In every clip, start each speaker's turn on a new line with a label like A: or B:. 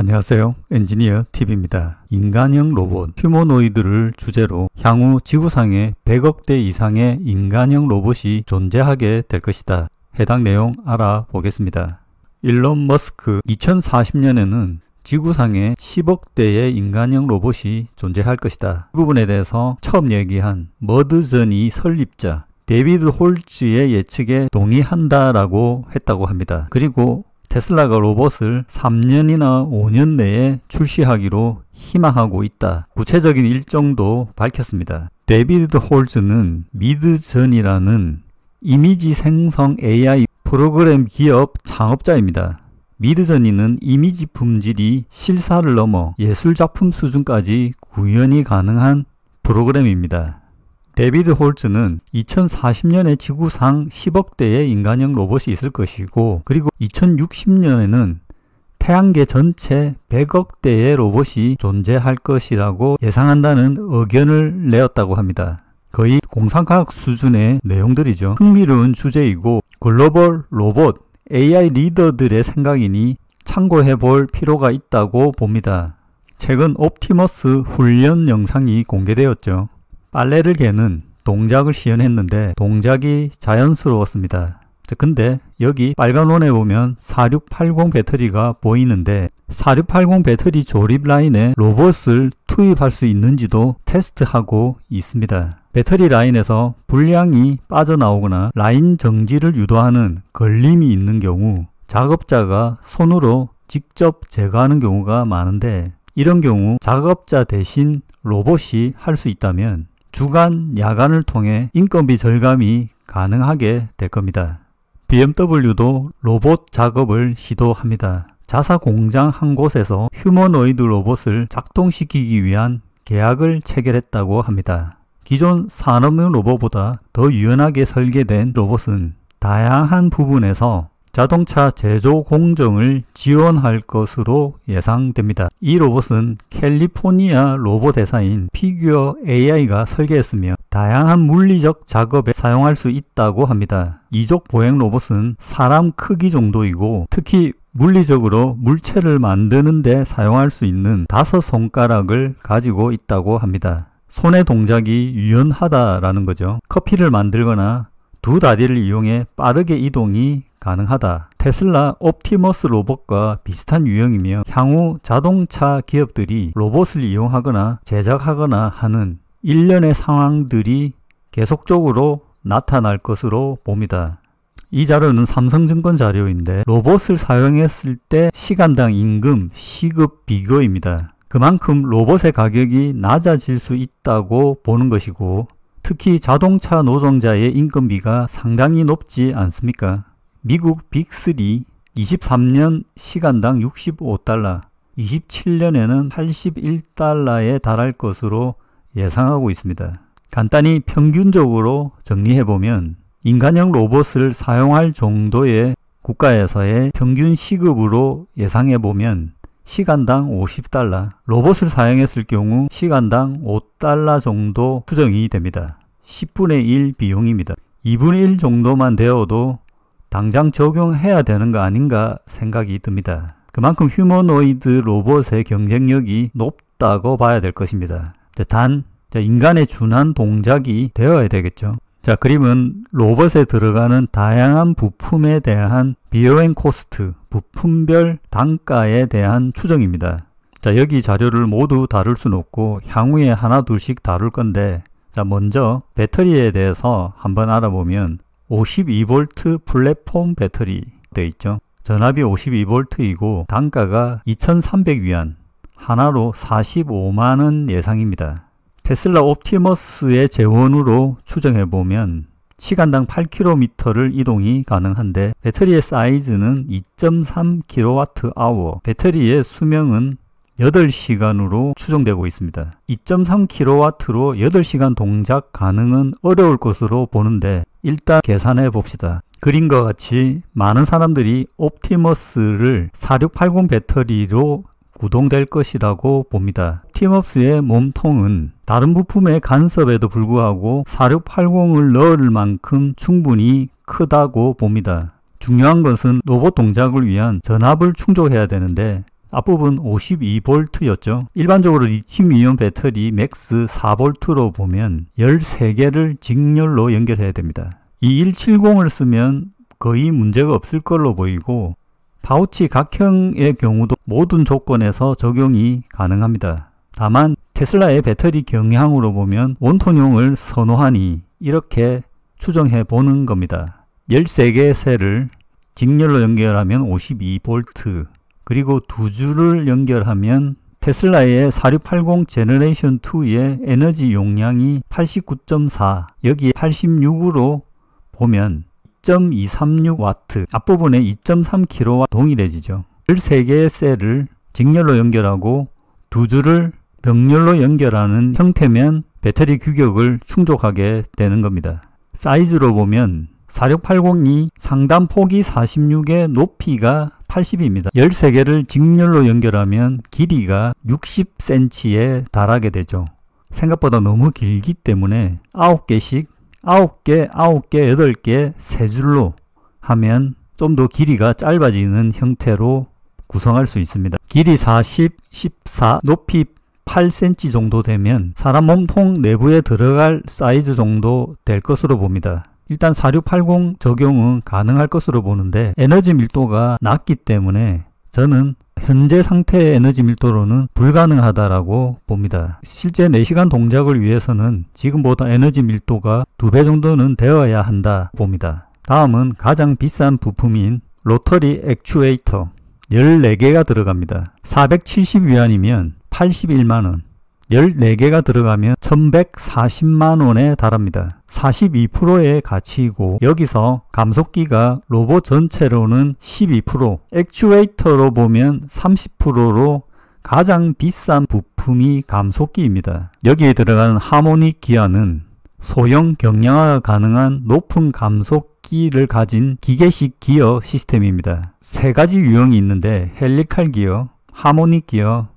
A: 안녕하세요. 엔지니어 TV입니다. 인간형 로봇, 휴머노이드를 주제로 향후 지구상에 100억 대 이상의 인간형 로봇이 존재하게 될 것이다. 해당 내용 알아보겠습니다. 일론 머스크 2040년에는 지구상에 10억 대의 인간형 로봇이 존재할 것이다. 이 부분에 대해서 처음 얘기한 머드전이 설립자 데비드 홀즈의 예측에 동의한다라고 했다고 합니다. 그리고 테슬라가 로봇을 3년이나 5년 내에 출시하기로 희망하고 있다. 구체적인 일정도 밝혔습니다. 데비드 홀즈는 미드전이라는 이미지 생성 AI 프로그램 기업 창업자입니다. 미드전이는 이미지 품질이 실사를 넘어 예술 작품 수준까지 구현이 가능한 프로그램입니다. 데비드 홀츠는 2040년에 지구상 10억대의 인간형 로봇이 있을 것이고 그리고 2060년에는 태양계 전체 100억대의 로봇이 존재할 것이라고 예상한다는 의견을 내었다고 합니다. 거의 공상과학 수준의 내용들이죠. 흥미로운 주제이고 글로벌 로봇 AI 리더들의 생각이니 참고해 볼 필요가 있다고 봅니다. 최근 옵티머스 훈련 영상이 공개되었죠. 빨래를 개는 동작을 시연했는데 동작이 자연스러웠습니다. 근데 여기 빨간 원에 보면 4680 배터리가 보이는데 4680 배터리 조립 라인에 로봇을 투입할 수 있는지도 테스트하고 있습니다. 배터리 라인에서 불량이 빠져나오거나 라인 정지를 유도하는 걸림이 있는 경우 작업자가 손으로 직접 제거하는 경우가 많은데 이런 경우 작업자 대신 로봇이 할 수 있다면 주간, 야간을 통해 인건비 절감이 가능하게 될 겁니다. BMW도 로봇 작업을 시도합니다. 자사 공장 한 곳에서 휴머노이드 로봇을 작동시키기 위한 계약을 체결했다고 합니다. 기존 산업용 로봇보다 더 유연하게 설계된 로봇은 다양한 부분에서 자동차 제조 공정을 지원할 것으로 예상됩니다. 이 로봇은 캘리포니아 로봇 회사인 피규어 AI가 설계했으며 다양한 물리적 작업에 사용할 수 있다고 합니다. 이족 보행 로봇은 사람 크기 정도이고 특히 물리적으로 물체를 만드는 데 사용할 수 있는 다섯 손가락을 가지고 있다고 합니다. 손의 동작이 유연하다라는 거죠. 커피를 만들거나 두 다리를 이용해 빠르게 이동이 가능하다. 테슬라 옵티머스 로봇과 비슷한 유형이며 향후 자동차 기업들이 로봇을 이용하거나 제작하거나 하는 일련의 상황들이 계속적으로 나타날 것으로 봅니다. 이 자료는 삼성증권 자료인데 로봇을 사용했을 때 시간당 임금, 시급 비교입니다. 그만큼 로봇의 가격이 낮아질 수 있다고 보는 것이고 특히 자동차 노동자의 인건비가 상당히 높지 않습니까? 미국 빅3 23년 시간당 65달러, 27년에는 81달러에 달할 것으로 예상하고 있습니다. 간단히 평균적으로 정리해보면 인간형 로봇을 사용할 정도의 국가에서의 평균 시급으로 예상해보면 시간당 50달러, 로봇을 사용했을 경우 시간당 5달러 정도 투정이 됩니다. 10분의 1 비용입니다. 2분의 1 정도만 되어도 당장 적용해야 되는 거 아닌가 생각이 듭니다. 그만큼 휴머노이드 로봇의 경쟁력이 높다고 봐야 될 것입니다. 단, 인간의 준한 동작이 되어야 되겠죠. 자, 그림은 로봇에 들어가는 다양한 부품에 대한 비어앤 코스트, 부품별 단가에 대한 추정입니다. 자, 여기 자료를 모두 다룰 수는 없고 향후에 하나 둘씩 다룰 건데 자, 먼저 배터리에 대해서 한번 알아보면 52V 플랫폼 배터리 되어 있죠. 전압이 52V이고 단가가 2300위안 하나로 45만원 예상입니다. 테슬라 옵티머스의 재원으로 추정해보면 시간당 8km를 이동이 가능한데 배터리의 사이즈는 2.3kWh 배터리의 수명은 8시간으로 추정되고 있습니다. 2.3kW로 8시간 동작 가능은 어려울 것으로 보는데 일단 계산해 봅시다. 그림과 같이 많은 사람들이 옵티머스를 4680 배터리로 구동될 것이라고 봅니다. 팀업스의 몸통은 다른 부품의 간섭에도 불구하고 4680을 넣을 만큼 충분히 크다고 봅니다. 중요한 것은 로봇 동작을 위한 전압을 충족해야 되는데 앞부분 52V였죠. 일반적으로 리튬이온 배터리 맥스 4V로 보면 13개를 직렬로 연결해야 됩니다. 이 170을 쓰면 거의 문제가 없을 걸로 보이고 파우치 각형의 경우도 모든 조건에서 적용이 가능합니다. 다만 테슬라의 배터리 경향으로 보면 원톤용을 선호하니 이렇게 추정해 보는 겁니다. 13개의 셀을 직렬로 연결하면 52V, 그리고 두 줄을 연결하면 테슬라의 4680 제너레이션 2의 에너지 용량이 89.4 여기 86으로 보면 2 2 3 6 와트 앞부분에 2 3 킬로와 동일해지죠. 13개의 셀을 직렬로 연결하고 두 줄을 병렬로 연결하는 형태면 배터리 규격을 충족하게 되는 겁니다. 사이즈로 보면 4680이 상단 폭이 46에 높이가 80입니다. 13개를 직렬로 연결하면 길이가 60cm에 달하게 되죠. 생각보다 너무 길기 때문에 9개씩 9개, 9개, 8개, 3줄로 하면 좀 더 길이가 짧아지는 형태로 구성할 수 있습니다. 길이 40, 14, 높이 8cm 정도 되면 사람 몸통 내부에 들어갈 사이즈 정도 될 것으로 봅니다. 일단 4680 적용은 가능할 것으로 보는데 에너지 밀도가 낮기 때문에 저는 현재 상태의 에너지 밀도로는 불가능하다라고 봅니다. 실제 4시간 동작을 위해서는 지금보다 에너지 밀도가 2배 정도는 되어야 한다 봅니다. 다음은 가장 비싼 부품인 로터리 액추에이터 14개가 들어갑니다. 470위안이면 81만원 14개가 들어가면 1140만원에 달합니다. 42%의 가치이고 여기서 감속기가 로봇 전체로는 12% 액추에이터로 보면 30%로 가장 비싼 부품이 감속기입니다. 여기에 들어가는 하모닉 기아는 소형 경량화가 가능한 높은 감속기를 가진 기계식 기어 시스템입니다. 세 가지 유형이 있는데 헬리칼 기어, 하모닉 기어,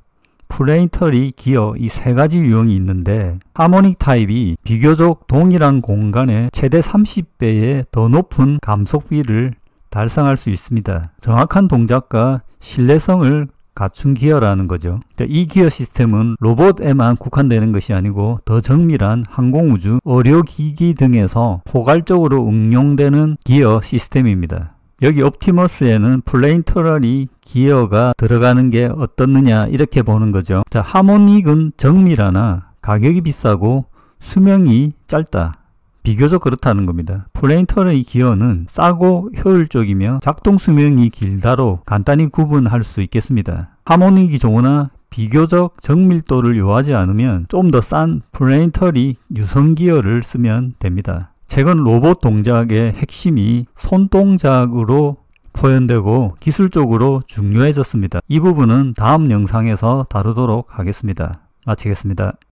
A: 플레이터리 기어 이 세 가지 유형이 있는데 하모닉 타입이 비교적 동일한 공간에 최대 30배의 더 높은 감속비를 달성할 수 있습니다. 정확한 동작과 신뢰성을 갖춘 기어라는 거죠. 이 기어 시스템은 로봇에만 국한되는 것이 아니고 더 정밀한 항공우주, 의료기기 등에서 포괄적으로 응용되는 기어 시스템입니다. 여기 옵티머스에는 플레인 터널이 기어가 들어가는 게 어떻느냐 이렇게 보는 거죠. 자, 하모닉은 정밀하나 가격이 비싸고 수명이 짧다. 비교적 그렇다는 겁니다. 플레인 터널의 기어는 싸고 효율적이며 작동 수명이 길다로 간단히 구분할 수 있겠습니다. 하모닉이 좋으나 비교적 정밀도를 요하지 않으면 좀 더 싼 플레인 터리 유선 기어를 쓰면 됩니다. 최근 로봇 동작의 핵심이 손동작으로 표현되고 기술적으로 중요해졌습니다. 이 부분은 다음 영상에서 다루도록 하겠습니다. 마치겠습니다.